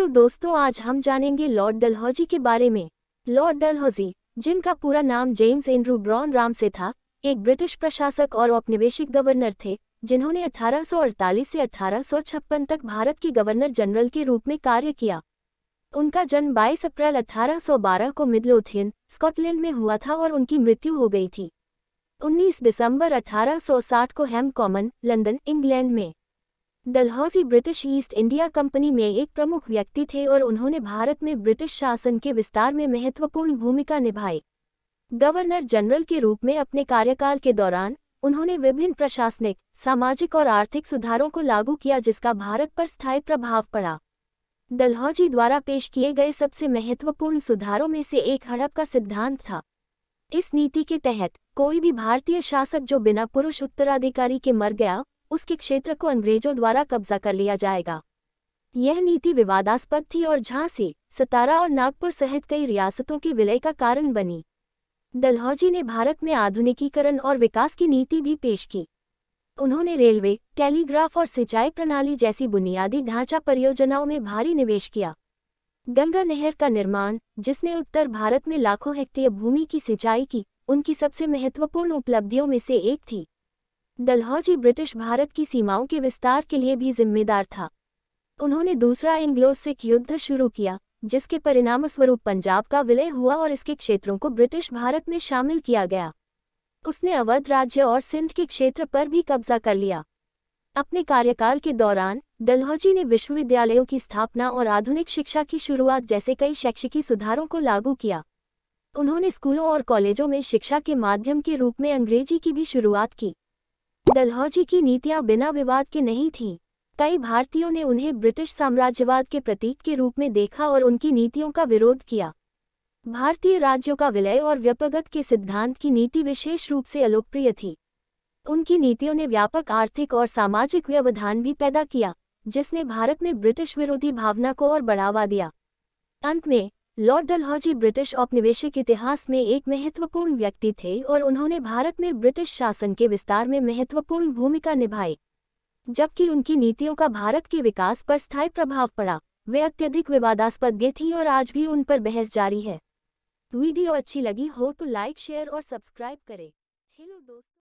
hello दोस्तों आज हम जानेंगे लॉर्ड डलहौजी के बारे में लॉर्ड डलहौजी जिनका पूरा नाम जेम्स एंड्रू ब्रॉन राम से था एक ब्रिटिश प्रशासक और औपनिवेशिक गवर्नर थे जिन्होंने 1848 से 1856 तक भारत के गवर्नर जनरल के रूप में कार्य किया उनका जन्म 22 अप्रैल 1812 को मिडलोथियन स्कॉटलैंड में हुआ था और उनकी मृत्यु हो गई थी उन्नीस दिसंबर अठारह को हेम कॉमन लंदन इंग्लैंड में Dalhousie British East India Company में एक प्रमुख व्यक्ति थे और उन्होंने भारत में ब्रिटिश शासन के विस्तार में महत्वपूर्ण भूमिका निभाई गवर्नर जनरल के रूप में अपने कार्यकाल के दौरान उन्होंने विभिन्न प्रशासनिक सामाजिक और आर्थिक सुधारों को लागू किया जिसका भारत पर स्थायी प्रभाव पड़ा डलहौजी द्वारा पेश किए गए सबसे महत्वपूर्ण सुधारों में से एक हड़प का सिद्धांत था इस नीति के तहत कोई भी भारतीय शासक जो बिना पुरुष उत्तराधिकारी के मर गया उसके क्षेत्र को अंग्रेजों द्वारा कब्जा कर लिया जाएगा यह नीति विवादास्पद थी और झांसी सतारा और नागपुर सहित कई रियासतों के विलय का कारण बनी डलहौजी ने भारत में आधुनिकीकरण और विकास की नीति भी पेश की उन्होंने रेलवे टेलीग्राफ और सिंचाई प्रणाली जैसी बुनियादी ढांचा परियोजनाओं में भारी निवेश किया गंगा नहर का निर्माण जिसने उत्तर भारत में लाखों हेक्टेयर भूमि की सिंचाई की उनकी सबसे महत्वपूर्ण उपलब्धियों में से एक थी डलहौजी ब्रिटिश भारत की सीमाओं के विस्तार के लिए भी जिम्मेदार था उन्होंने दूसरा एंग्लो सिख युद्ध शुरू किया जिसके परिणामस्वरूप पंजाब का विलय हुआ और इसके क्षेत्रों को ब्रिटिश भारत में शामिल किया गया उसने अवध राज्य और सिंध के क्षेत्र पर भी कब्जा कर लिया अपने कार्यकाल के दौरान डलहौजी ने विश्वविद्यालयों की स्थापना और आधुनिक शिक्षा की शुरुआत जैसे कई शैक्षिकी सुधारों को लागू किया उन्होंने स्कूलों और कॉलेजों में शिक्षा के माध्यम के रूप में अंग्रेजी की भी शुरुआत की डलहौजी की नीतियां बिना विवाद के नहीं थीं कई भारतीयों ने उन्हें ब्रिटिश साम्राज्यवाद के प्रतीक के रूप में देखा और उनकी नीतियों का विरोध किया भारतीय राज्यों का विलय और व्यपगत के सिद्धांत की नीति विशेष रूप से अलोकप्रिय थी उनकी नीतियों ने व्यापक आर्थिक और सामाजिक व्यवधान भी पैदा किया जिसने भारत में ब्रिटिश विरोधी भावना को और बढ़ावा दिया अंत में लॉर्ड डलहौजी ब्रिटिश औपनिवेशिक इतिहास में एक महत्वपूर्ण व्यक्ति थे और उन्होंने भारत में ब्रिटिश शासन के विस्तार में महत्वपूर्ण भूमिका निभाई जबकि उनकी नीतियों का भारत के विकास पर स्थायी प्रभाव पड़ा वे अत्यधिक विवादास्पद गे थी और आज भी उन पर बहस जारी है वीडियो अच्छी लगी हो तो लाइक शेयर और सब्सक्राइब करें हेलो दोस्तों